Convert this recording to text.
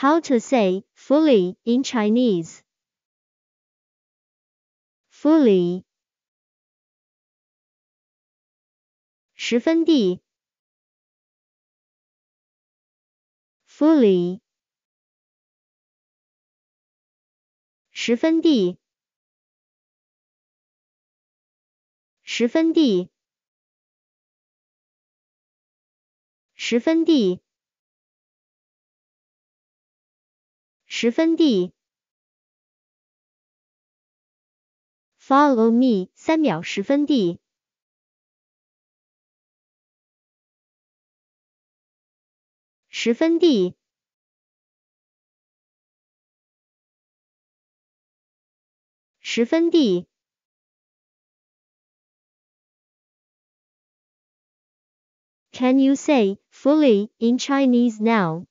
How to say fully in Chinese? Fully. 十分地 fully 十分地。Follow Can you say fully in Chinese now?